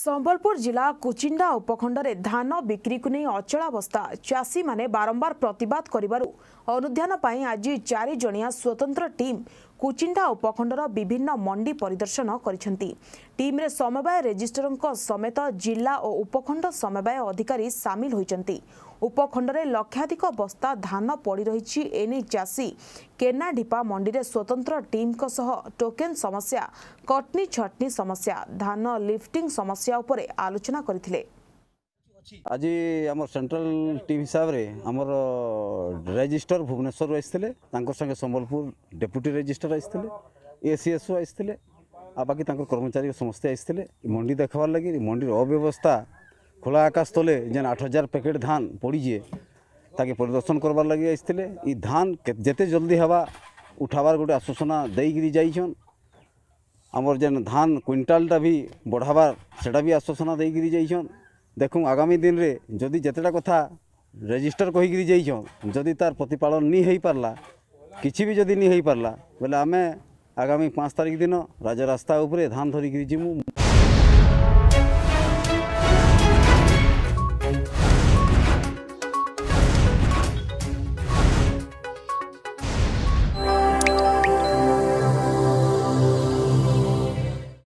ସମ୍ବଲପୁର ଜିଲ୍ଲା କୁଚିଣ୍ଡା ଉପଖଣ୍ଡରେ ଧାନ ବିକ୍ରିକୁ ନେଇ ଅଚଳାବସ୍ଥା ଚାଷୀମାନେ ବାରମ୍ବାର ପ୍ରତିବାଦ କରିବାରୁ ଅନୁଧ୍ୟାନ ପାଇଁ ଆଜି ଚାରି ଜଣିଆ ସ୍ୱତନ୍ତ୍ର ଟିମ୍ କୁଚିଣ୍ଡା ଉପଖଣ୍ଡର ବିଭିନ୍ନ ମଣ୍ଡି ପରିଦର୍ଶନ କରିଛନ୍ତି ଟିମ୍ରେ ସମବାୟ ରେଜିଷ୍ଟରଙ୍କ ସମେତ ଜିଲ୍ଲା ଓ ଉପଖଣ୍ଡ ସମବାୟ ଅଧିକାରୀ ସାମିଲ ହୋଇଛନ୍ତି ଉପଖଣ୍ଡରେ ଲକ୍ଷାଧିକ ବସ୍ତା ଧାନ ପଡ଼ିରହିଛି ଏନେଇ ଚାଷୀ କେନାଢିପା ମଣ୍ଡିରେ ସ୍ୱତନ୍ତ୍ର ଟିମ୍ଙ୍କ ସହ ଟୋକେନ୍ ସମସ୍ୟା କଟ୍ନି ଛଟ୍ନି ସମସ୍ୟା ଧାନ ଲିଫ୍ଟିଂ ସମସ୍ୟା ଉପରେ ଆଲୋଚନା କରିଥିଲେ আজি আমার সেন্ট্রাল টিম হিসাবে আমার রেজিষ্টর ভুবনেশ্বর আসলে তাঁর সঙ্গে সম্বলপুর ডেপুটি রেজিষ্টর আসলে এসিএসও আসলে আর বাকি তাঁর কর্মচারী সমস্তে আসলে মন্ডি দেখবার লাগি মন্ডির অব্যবস্থা খোলা আকাশ তলে যেন আট হাজার প্যাকেট ধান পড়িছে তাকে পরিদর্শন করবার লাগি আসলে এই ধান যেতে জলদি হওয়া উঠাবার গোটে আশ্বাসনা দিয়ে যাইছন আমার যেন ধান কুইন্টালটা বি বড়াবার সেটা বি আশ্বাসনা দিয়ে যাইছন দেখুন ଆଗାମୀ ଦିନରେ ଯଦି ଯେତେଟା କଥା ରେଜିଷ୍ଟର କହିକିରି ଯାଇଛନ୍ ଯଦି ତାର ପ୍ରତିପାଳନ ନି ହେଇପାରିଲା କିଛି ବି ଯଦି ନି ହେଇପାରିଲା ବୋଲେ ଆମେ ଆଗାମୀ ପାଞ୍ଚ ତାରିଖ ଦିନ ରାଜରାସ୍ତା ଉପରେ ଧାନ ଧରିକିରି ଯିମୁ